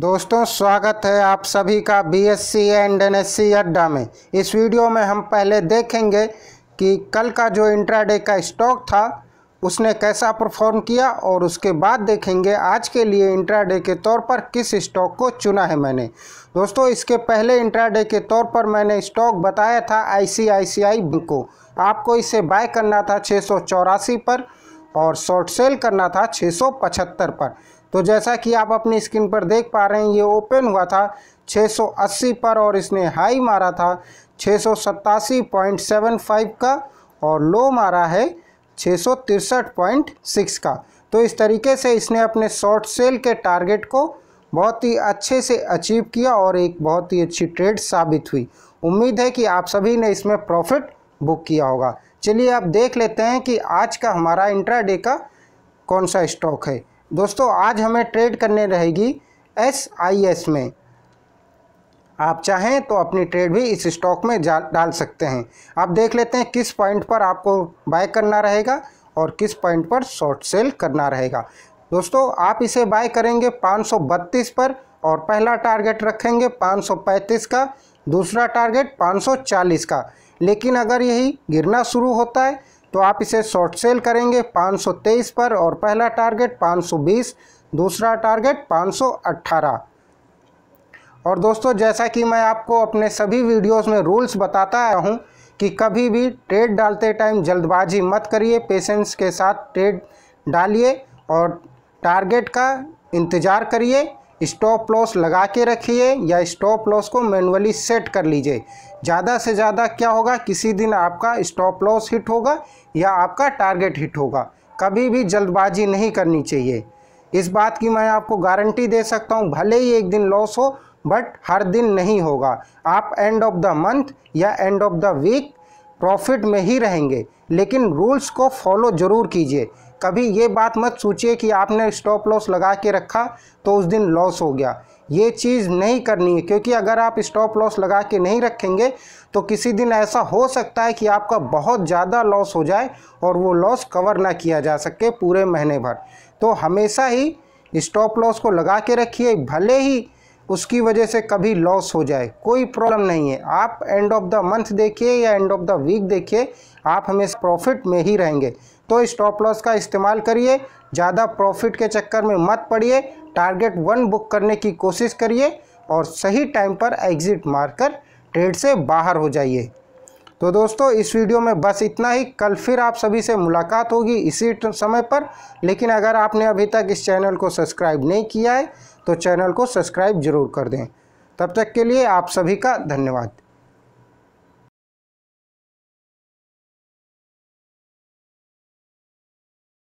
दोस्तों स्वागत है आप सभी का B S C and N S C अड्डा में इस वीडियो में हम पहले देखेंगे कि कल का जो इंट्राडे का स्टॉक था उसने कैसा परफॉर्म किया और उसके बाद देखेंगे आज के लिए इंट्राडे के तौर पर किस स्टॉक को चुना है मैंने दोस्तों इसके पहले इंट्राडे के तौर पर मैंने स्टॉक बताया था आईसीआईसीआई को आपको इसे बाय करना था छः पर और शॉर्ट सेल करना था पचहत्तर पर तो जैसा कि आप अपनी स्क्रीन पर देख पा रहे हैं ये ओपन हुआ था 680 पर और इसने हाई मारा था 687.75 का और लो मारा है 663.6 का तो इस तरीके से इसने अपने शॉर्ट सेल के टारगेट को बहुत ही अच्छे से अचीव किया और एक बहुत ही अच्छी ट्रेड साबित हुई उम्मीद है कि आप सभी ने इसमें प्रॉफिट बुक किया होगा चलिए आप देख लेते हैं कि आज का हमारा इंट्राडे का कौन सा स्टॉक है दोस्तों आज हमें ट्रेड करने रहेगी एस आई एस में आप चाहें तो अपनी ट्रेड भी इस स्टॉक में डाल सकते हैं आप देख लेते हैं किस पॉइंट पर आपको बाय करना रहेगा और किस पॉइंट पर शॉर्ट सेल करना रहेगा दोस्तों आप इसे बाय करेंगे पाँच पर और पहला टारगेट रखेंगे 535 का दूसरा टारगेट 540 का लेकिन अगर यही गिरना शुरू होता है तो आप इसे शॉर्ट सेल करेंगे 523 पर और पहला टारगेट 520 दूसरा टारगेट 518 और दोस्तों जैसा कि मैं आपको अपने सभी वीडियोस में रूल्स बताता आया हूँ कि कभी भी ट्रेड डालते टाइम जल्दबाजी मत करिए पेशेंस के साथ ट्रेड डालिए और टारगेट का इंतज़ार करिए स्टॉप लॉस लगा के रखिए या स्टॉप लॉस को मैनुअली सेट कर लीजिए ज़्यादा से ज़्यादा क्या होगा किसी दिन आपका स्टॉप लॉस हिट होगा या आपका टारगेट हिट होगा कभी भी जल्दबाजी नहीं करनी चाहिए इस बात की मैं आपको गारंटी दे सकता हूँ भले ही एक दिन लॉस हो बट हर दिन नहीं होगा आप एंड ऑफ द मंथ या end of the week profit में ही रहेंगे लेकिन रूल्स को फॉलो ज़रूर कीजिए कभी ये बात मत सोचिए कि आपने स्टॉप लॉस लगा के रखा तो उस दिन लॉस हो गया ये चीज़ नहीं करनी है क्योंकि अगर आप स्टॉप लॉस लगा के नहीं रखेंगे तो किसी दिन ऐसा हो सकता है कि आपका बहुत ज़्यादा लॉस हो जाए और वो लॉस कवर ना किया जा सके पूरे महीने भर तो हमेशा ही स्टॉप लॉस को लगा के रखिए भले ही उसकी वजह से कभी लॉस हो जाए कोई प्रॉब्लम नहीं है आप एंड ऑफ द मंथ देखिए या एंड ऑफ द वीक देखिए आप हमेशा प्रॉफिट में ही रहेंगे तो स्टॉप लॉस का इस्तेमाल करिए ज़्यादा प्रॉफिट के चक्कर में मत पड़िए टारगेट वन बुक करने की कोशिश करिए और सही टाइम पर एग्ज़िट मारकर ट्रेड से बाहर हो जाइए तो दोस्तों इस वीडियो में बस इतना ही कल फिर आप सभी से मुलाकात होगी इसी समय पर लेकिन अगर आपने अभी तक इस चैनल को सब्सक्राइब नहीं किया है तो चैनल को सब्सक्राइब जरूर कर दें तब तक के लिए आप सभी का धन्यवाद